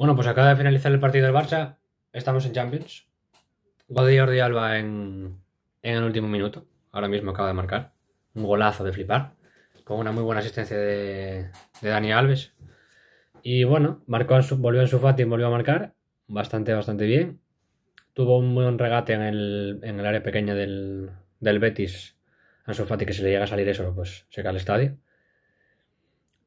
Bueno, pues acaba de finalizar el partido del Barça. Estamos en Champions. Gol de Alba en, el último minuto. Ahora mismo acaba de marcar. Un golazo de flipar. Con una muy buena asistencia de, Dani Alves. Y bueno, marcó volvió en su Fati y volvió a marcar. Bastante, bastante bien. Tuvo un buen regate en el, área pequeña del, del Betis. su Fati, que si le llega a salir eso, pues se cae al estadio.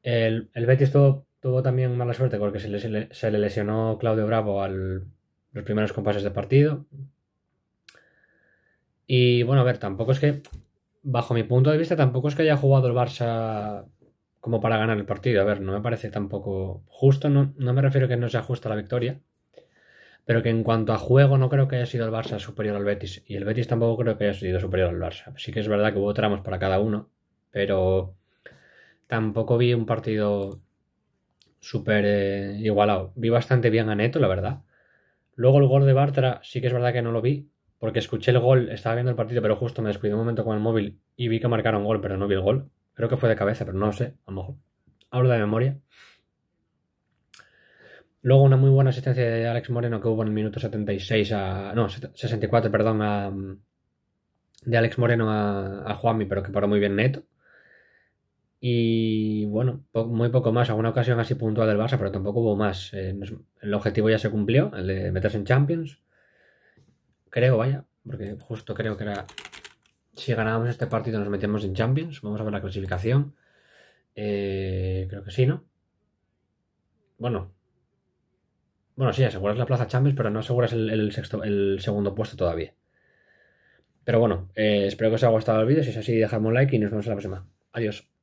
El, el Betis tuvo Tuvo también mala suerte porque se le, lesionó Claudio Bravo a los primeros compases de partido. Y bueno, a ver, tampoco es que, bajo mi punto de vista, tampoco es que haya jugado el Barça como para ganar el partido. A ver, no me parece tampoco justo, no, no me refiero a que no sea justa la victoria, pero que en cuanto a juego no creo que haya sido el Barça superior al Betis y el Betis tampoco creo que haya sido superior al Barça. Sí que es verdad que hubo tramos para cada uno, pero tampoco vi un partido súper eh, igualado. Vi bastante bien a Neto, la verdad. Luego el gol de Bartra, sí que es verdad que no lo vi, porque escuché el gol, estaba viendo el partido, pero justo me descuidé un momento con el móvil y vi que marcaron gol, pero no vi el gol. Creo que fue de cabeza, pero no lo sé, a lo mejor. Hablo de memoria. Luego una muy buena asistencia de Alex Moreno que hubo en el minuto 76 a... No, 64, perdón, a... De Alex Moreno a, a Juanmi, pero que paró muy bien Neto. Y bueno, muy poco más. Alguna ocasión así puntual del Barça, pero tampoco hubo más. Eh, el objetivo ya se cumplió, el de meterse en Champions. Creo, vaya, porque justo creo que era. Si ganábamos este partido, nos metíamos en Champions. Vamos a ver la clasificación. Eh, creo que sí, ¿no? Bueno. Bueno, sí, aseguras la plaza Champions, pero no aseguras el, segundo puesto todavía. Pero bueno, eh, espero que os haya gustado el vídeo. Si es así, dejadme un like y nos vemos en la próxima. Adiós.